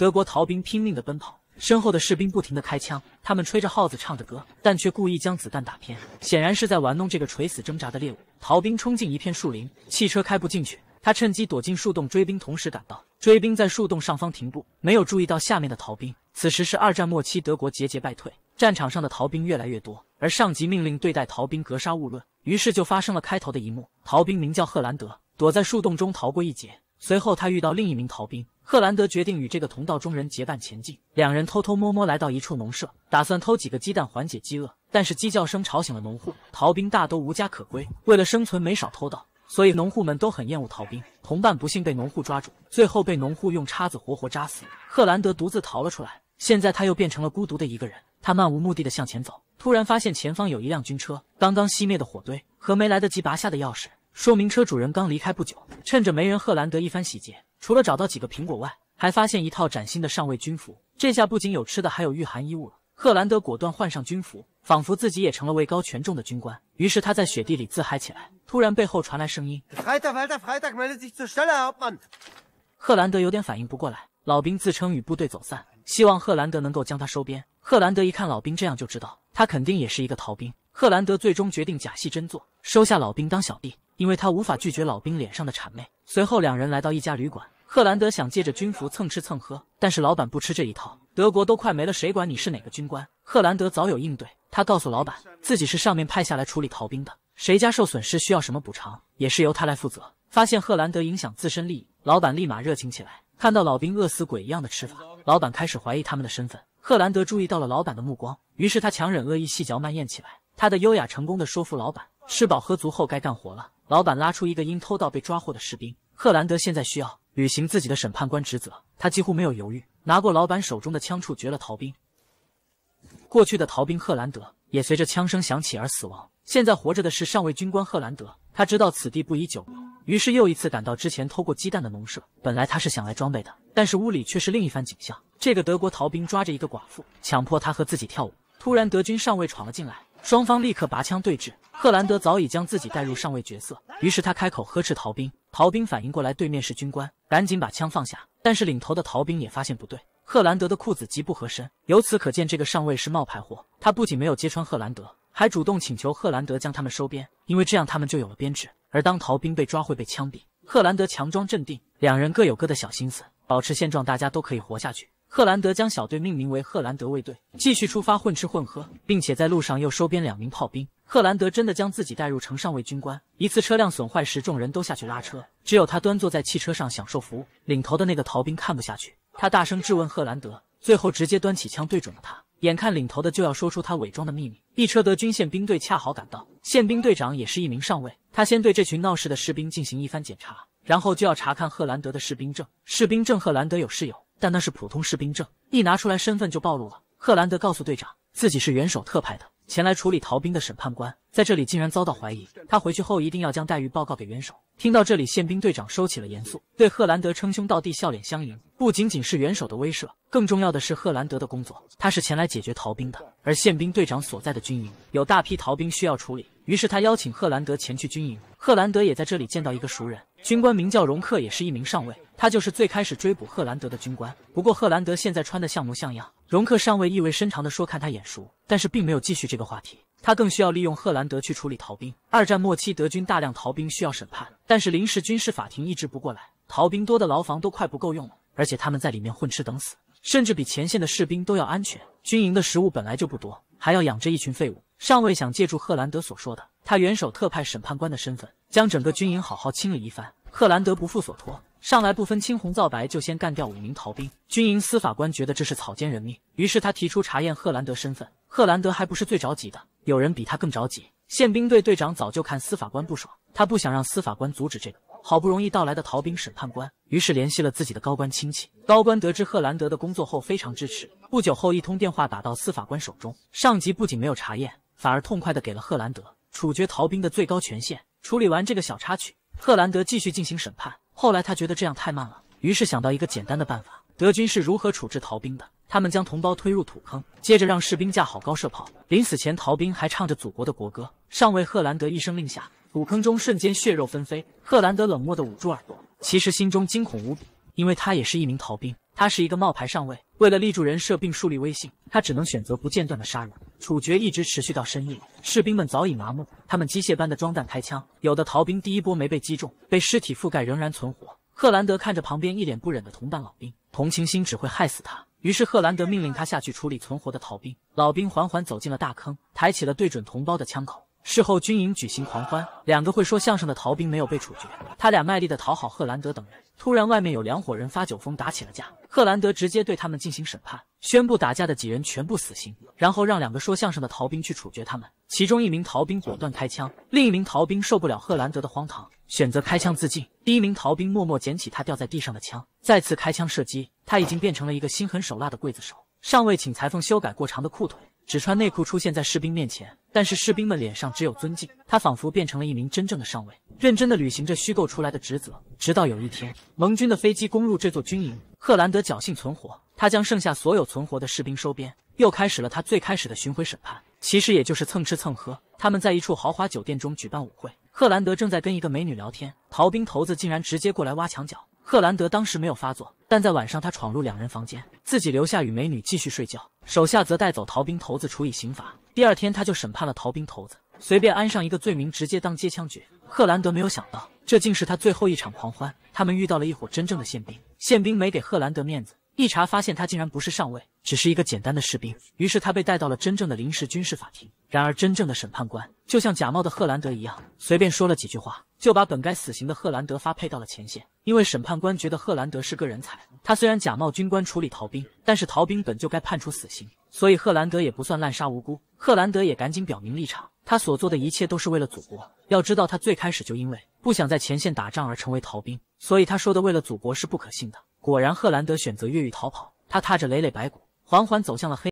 德国逃兵拼命地奔跑，身后的士兵不停地开枪。他们吹着号子，唱着歌，但却故意将子弹打偏，显然是在玩弄这个垂死挣扎的猎物。逃兵冲进一片树林，汽车开不进去，他趁机躲进树洞。追兵同时赶到，追兵在树洞上方停步，没有注意到下面的逃兵。此时是二战末期，德国节节败退，战场上的逃兵越来越多，而上级命令对待逃兵格杀勿论，于是就发生了开头的一幕。逃兵名叫赫兰德，躲在树洞中逃过一劫。随后他遇到另一名逃兵。赫兰德决定与这个同道中人结伴前进，两人偷偷摸摸来到一处农舍，打算偷几个鸡蛋缓解饥饿。但是鸡叫声吵醒了农户，逃兵大都无家可归，为了生存没少偷盗，所以农户们都很厌恶逃兵。同伴不幸被农户抓住，最后被农户用叉子活活扎死。赫兰德独自逃了出来，现在他又变成了孤独的一个人。他漫无目的的向前走，突然发现前方有一辆军车，刚刚熄灭的火堆和没来得及拔下的钥匙。说明车主人刚离开不久，趁着没人，赫兰德一番洗劫，除了找到几个苹果外，还发现一套崭新的上尉军服。这下不仅有吃的，还有御寒衣物了。赫兰德果断换上军服，仿佛自己也成了位高权重的军官。于是他在雪地里自嗨起来。突然背后传来声音。赫兰德有点反应不过来，老兵自称与部队走散，希望赫兰德能够将他收编。赫兰德一看老兵这样，就知道他肯定也是一个逃兵。赫兰德最终决定假戏真做，收下老兵当小弟。因为他无法拒绝老兵脸上的谄媚，随后两人来到一家旅馆。赫兰德想借着军服蹭吃蹭喝，但是老板不吃这一套。德国都快没了，谁管你是哪个军官？赫兰德早有应对，他告诉老板自己是上面派下来处理逃兵的，谁家受损失需要什么补偿，也是由他来负责。发现赫兰德影响自身利益，老板立马热情起来。看到老兵饿死鬼一样的吃法，老板开始怀疑他们的身份。赫兰德注意到了老板的目光，于是他强忍恶意，细嚼慢咽起来。他的优雅成功的说服老板，吃饱喝足后该干活了。老板拉出一个因偷盗被抓获的士兵赫兰德，现在需要履行自己的审判官职责。他几乎没有犹豫，拿过老板手中的枪处决了逃兵。过去的逃兵赫兰德也随着枪声响起而死亡。现在活着的是上尉军官赫兰德，他知道此地不宜久留，于是又一次赶到之前偷过鸡蛋的农舍。本来他是想来装备的，但是屋里却是另一番景象：这个德国逃兵抓着一个寡妇，强迫他和自己跳舞。突然，德军上尉闯了进来。双方立刻拔枪对峙。赫兰德早已将自己带入上尉角色，于是他开口呵斥逃兵。逃兵反应过来，对面是军官，赶紧把枪放下。但是领头的逃兵也发现不对，赫兰德的裤子极不合身，由此可见这个上尉是冒牌货。他不仅没有揭穿赫兰德，还主动请求赫兰德将他们收编，因为这样他们就有了编制。而当逃兵被抓会被枪毙，赫兰德强装镇定，两人各有各的小心思，保持现状，大家都可以活下去。赫兰德将小队命名为“赫兰德卫队”，继续出发混吃混喝，并且在路上又收编两名炮兵。赫兰德真的将自己带入成上尉军官。一次车辆损坏时，众人都下去拉车，只有他端坐在汽车上享受服务。领头的那个逃兵看不下去，他大声质问赫兰德，最后直接端起枪对准了他。眼看领头的就要说出他伪装的秘密，一车德军宪兵队恰好赶到，宪兵队长也是一名上尉。他先对这群闹事的士兵进行一番检查，然后就要查看赫兰德的士兵证。士兵证，赫兰德有室友，但那是普通士兵证，一拿出来身份就暴露了。赫兰德告诉队长，自己是元首特派的前来处理逃兵的审判官，在这里竟然遭到怀疑。他回去后一定要将待遇报告给元首。听到这里，宪兵队长收起了严肃，对赫兰德称兄道弟，笑脸相迎。不仅仅是元首的威慑，更重要的是赫兰德的工作。他是前来解决逃兵的，而宪兵队长所在的军营有大批逃兵需要处理，于是他邀请赫兰德前去军营。赫兰德也在这里见到一个熟人。军官名叫容克，也是一名上尉。他就是最开始追捕赫兰德的军官。不过赫兰德现在穿的像模像样。容克上尉意味深长的说：“看他眼熟。”但是并没有继续这个话题。他更需要利用赫兰德去处理逃兵。二战末期，德军大量逃兵需要审判，但是临时军事法庭一直不过来，逃兵多的牢房都快不够用了。而且他们在里面混吃等死，甚至比前线的士兵都要安全。军营的食物本来就不多，还要养着一群废物。上尉想借助赫兰德所说的他元首特派审判官的身份。将整个军营好好清理一番。赫兰德不负所托，上来不分青红皂白就先干掉五名逃兵。军营司法官觉得这是草菅人命，于是他提出查验赫兰德身份。赫兰德还不是最着急的，有人比他更着急。宪兵队队长早就看司法官不爽，他不想让司法官阻止这个好不容易到来的逃兵审判官，于是联系了自己的高官亲戚。高官得知赫兰德的工作后非常支持。不久后，一通电话打到司法官手中，上级不仅没有查验，反而痛快地给了赫兰德处决逃兵的最高权限。处理完这个小插曲，赫兰德继续进行审判。后来他觉得这样太慢了，于是想到一个简单的办法。德军是如何处置逃兵的？他们将同胞推入土坑，接着让士兵架好高射炮。临死前，逃兵还唱着祖国的国歌。上尉赫兰德一声令下，土坑中瞬间血肉纷飞。赫兰德冷漠地捂住耳朵，其实心中惊恐无比，因为他也是一名逃兵，他是一个冒牌上尉。为了立住人设并树立威信，他只能选择不间断的杀人处决，一直持续到深夜。士兵们早已麻木，他们机械般的装弹开枪。有的逃兵第一波没被击中，被尸体覆盖仍然存活。赫兰德看着旁边一脸不忍的同伴老兵，同情心只会害死他。于是赫兰德命令他下去处理存活的逃兵。老兵缓缓走进了大坑，抬起了对准同胞的枪口。事后军营举行狂欢，两个会说相声的逃兵没有被处决，他俩卖力的讨好赫兰德等人。突然，外面有两伙人发酒疯，打起了架。赫兰德直接对他们进行审判，宣布打架的几人全部死刑，然后让两个说相声的逃兵去处决他们。其中一名逃兵果断开枪，另一名逃兵受不了赫兰德的荒唐，选择开枪自尽。第一名逃兵默默捡起他掉在地上的枪，再次开枪射击。他已经变成了一个心狠手辣的刽子手。上尉请裁缝修改过长的裤腿。只穿内裤出现在士兵面前，但是士兵们脸上只有尊敬。他仿佛变成了一名真正的上尉，认真的履行着虚构出来的职责。直到有一天，盟军的飞机攻入这座军营，赫兰德侥幸存活。他将剩下所有存活的士兵收编，又开始了他最开始的巡回审判，其实也就是蹭吃蹭喝。他们在一处豪华酒店中举办舞会，赫兰德正在跟一个美女聊天，逃兵头子竟然直接过来挖墙角。赫兰德当时没有发作，但在晚上他闯入两人房间，自己留下与美女继续睡觉，手下则带走逃兵头子，处以刑罚。第二天他就审判了逃兵头子，随便安上一个罪名，直接当街枪决。赫兰德没有想到，这竟是他最后一场狂欢。他们遇到了一伙真正的宪兵，宪兵没给赫兰德面子，一查发现他竟然不是上尉，只是一个简单的士兵，于是他被带到了真正的临时军事法庭。然而，真正的审判官就像假冒的赫兰德一样，随便说了几句话。就把本该死刑的赫兰德发配到了前线，因为审判官觉得赫兰德是个人才。他虽然假冒军官处理逃兵，但是逃兵本就该判处死刑，所以赫兰德也不算滥杀无辜。赫兰德也赶紧表明立场，他所做的一切都是为了祖国。要知道，他最开始就因为不想在前线打仗而成为逃兵，所以他说的为了祖国是不可信的。果然，赫兰德选择越狱逃跑，他踏着累累白骨，缓缓走向了黑。